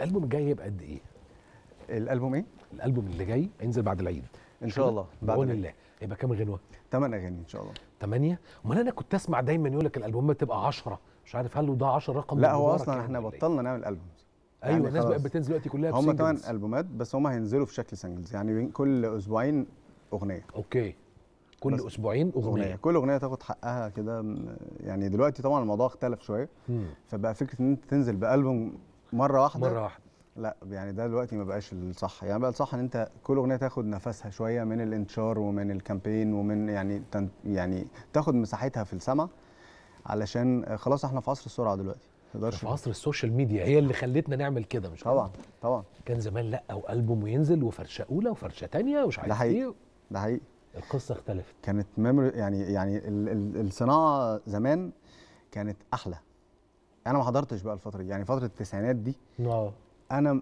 الالبوم الجاي هيبقى قد ايه الالبوم ايه الالبوم اللي جاي هينزل بعد العيد ان شاء الله باذن الله يبقى كام غنوه 8 اغاني ان شاء الله 8 امال انا كنت اسمع دايما يقول لك الالبومات بتبقى 10 مش عارف هل ده 10 رقم لا هو اصلا يعني احنا إيه؟ بطلنا نعمل البوم ايوه يعني الناس بقت بتنزل دلوقتي كلها هم 8 البومات بس هم هينزلوا في شكل سنجلز يعني كل اسبوعين اغنيه اوكي كل اسبوعين أغنية. اغنيه كل اغنيه تاخد حقها كده يعني دلوقتي طبعا الموضوع اختلف شويه فبقى فكره ان انت تنزل بالبوم مره واحده مره واحده لا يعني ده دلوقتي ما بقاش الصح يعني بقى الصح ان انت كل اغنيه تاخد نفسها شويه من الانتشار ومن الكامبين ومن يعني يعني تاخد مساحتها في السمع علشان خلاص احنا في عصر السرعه دلوقتي في عصر السوشيال ميديا هي اللي خلتنا نعمل كده مش طبعا طبعا كان زمان لا والبوم وينزل وفرشه اولى وفرشه ثانيه ومش عارف ايه ده حقيقي القصه اختلفت كانت ميموري يعني يعني الصناعه زمان كانت احلى انا ما حضرتش بقى الفتره دي يعني فتره التسعينات دي اه انا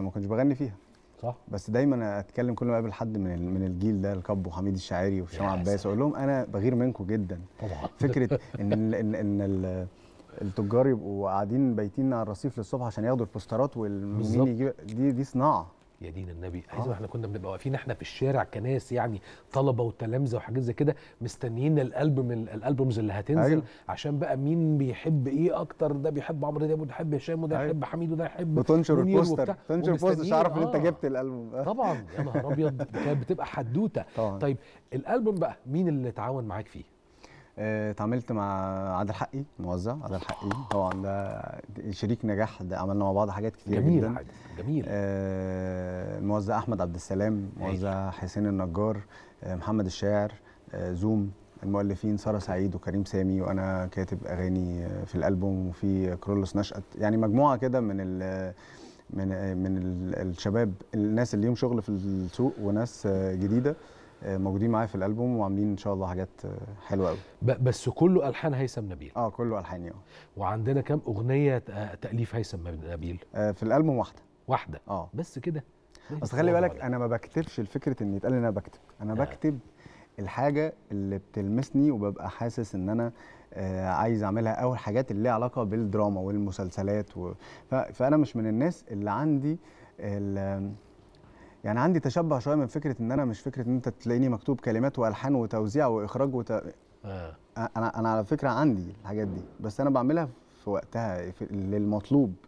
ما كنتش بغني فيها صح بس دايما اتكلم كل ما اقابل حد من من الجيل ده الكب وحميد الشاعري وهشام عباس اقول لهم انا بغير منكم جدا طبعا فكره ان ال ان, إن ال التجار يبقوا قاعدين بايتين على الرصيف للصبح عشان ياخدوا البوسترات والمين يجيب دي دي صناعه يا دين النبي عايز آه. احنا كنا بنبقى واقفين احنا في الشارع كناس يعني طلبه وتلامذه وحاجات زي كده مستنيين الالبوم الالبومز اللي هتنزل أيوة. عشان بقى مين بيحب ايه اكتر ده بيحب عمرو دياب وده بيحب هشام وده أيوة. حميد وده يحب وتنشر البوستر تنشر البوستر مش عارف ان انت آه. جبت الالبوم طبعا يا نهار ابيض كانت بتبقى حدوته طبعا. طيب الالبوم بقى مين اللي تعاون معاك فيه؟ آه، اتعاملت مع عادل حقي موزع عادل حقي آه. طبعا ده شريك نجاح ده عملنا مع بعض حاجات كتير جميل جدا عادل. جميل جميل آه، الموزع احمد عبد السلام موزع حسين النجار محمد الشاعر زوم المؤلفين ساره سعيد وكريم سامي وانا كاتب اغاني في الالبوم وفي كرولوس نشأت يعني مجموعه كده من ال من من الشباب الناس اللي ليهم شغل في السوق وناس جديده آه، موجودين معايا في الالبوم وعاملين ان شاء الله حاجات آه، حلوه قوي بس كله الحان هيثم نبيل اه كله الحان اه وعندنا كام اغنيه تاليف هيثم نبيل آه في الالبوم واحده واحده اه بس كده اصل خلي بالك انا ما بكتبش الفكره ان يتقال ان انا بكتب انا آه. بكتب الحاجه اللي بتلمسني وببقى حاسس ان انا آه عايز اعملها او الحاجات اللي ليها علاقه بالدراما والمسلسلات و... ف... فانا مش من الناس اللي عندي اللي يعني عندي تشبع شويه من فكره ان انا مش فكره ان انت تلاقيني مكتوب كلمات والحان وتوزيع واخراج وت... آه. انا انا على فكره عندي الحاجات دي بس انا بعملها في وقتها في للمطلوب